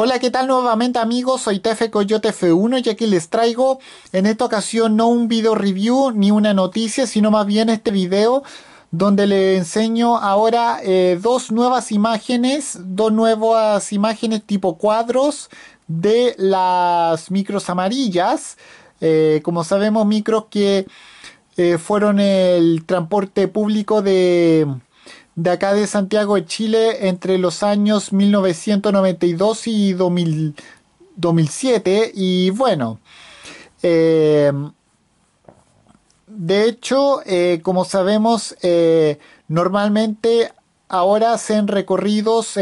Hola, ¿qué tal nuevamente amigos? Soy Tefe Coyote F1 y aquí les traigo en esta ocasión no un video review ni una noticia, sino más bien este video donde le enseño ahora eh, dos nuevas imágenes, dos nuevas imágenes tipo cuadros de las micros amarillas. Eh, como sabemos, micros que eh, fueron el transporte público de de acá de Santiago de Chile entre los años 1992 y 2007 y bueno eh, de hecho eh, como sabemos eh, normalmente ahora hacen recorridos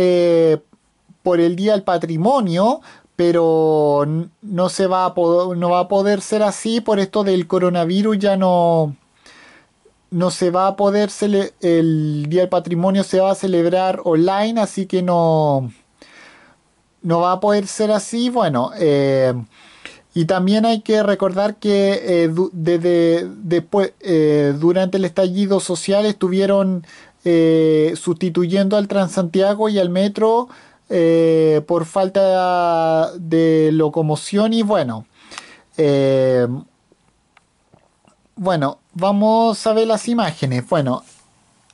por el día del patrimonio pero no se va no va a poder ser así por esto del coronavirus ya no no se va a poder el Día del Patrimonio se va a celebrar online, así que no no va a poder ser así. Bueno, eh, y también hay que recordar que eh, después, eh, durante el estallido social estuvieron sustituyendo al Transantiago y al metro por falta de locomoción y bueno. bueno, Vamos a ver las imágenes. Bueno,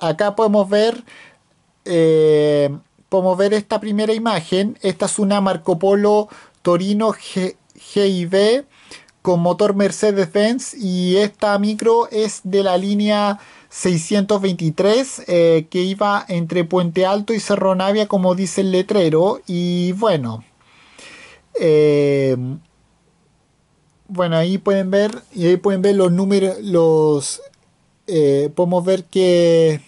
acá podemos ver, eh, podemos ver esta primera imagen. Esta es una Marco Polo Torino GIV con motor Mercedes-Benz y esta micro es de la línea 623 eh, que iba entre Puente Alto y Cerro Navia como dice el letrero y bueno eh, bueno, ahí pueden ver, y ahí pueden ver los números, los eh, podemos ver que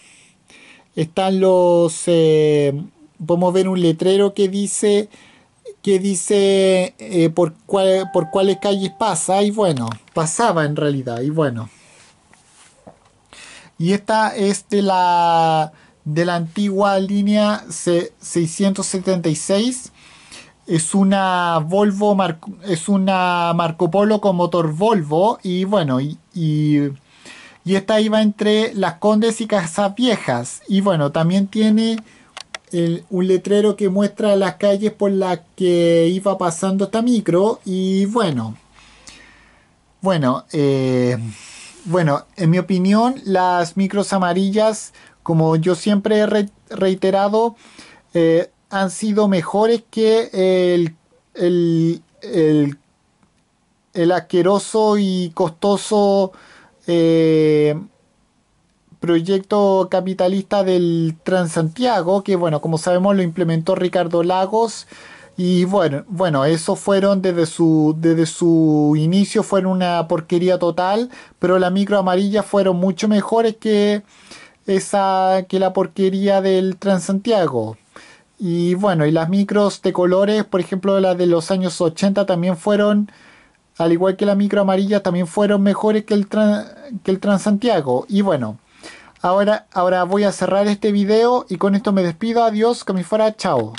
están los eh, podemos ver un letrero que dice que dice eh, por cuál, por cuáles calles pasa y bueno pasaba en realidad y bueno y esta es de la de la antigua línea 676 es una Volvo, es una Marco Polo con motor Volvo y bueno, y, esta iba entre Las Condes y Casas Viejas y bueno, también tiene un letrero que muestra las calles por las que iba pasando esta micro y bueno, bueno, eh, bueno, en mi opinión las micros amarillas, como yo siempre he reiterado, eh, han sido mejores que el, el, asqueroso y costoso eh, proyecto capitalista del Transantiago, que bueno, como sabemos lo implementó Ricardo Lagos. Y bueno, bueno, eso fueron desde su, desde su inicio, fueron una porquería total, pero la micro amarilla fueron mucho mejores que esa, que la porquería del Transantiago. Y bueno, y las micros de colores, por ejemplo, las de los años 80 también fueron, al igual que la micro amarilla, también fueron mejores que el, que el Transantiago. Y bueno, ahora, ahora voy a cerrar este video y con esto me despido. Adiós, que me fuera, chao.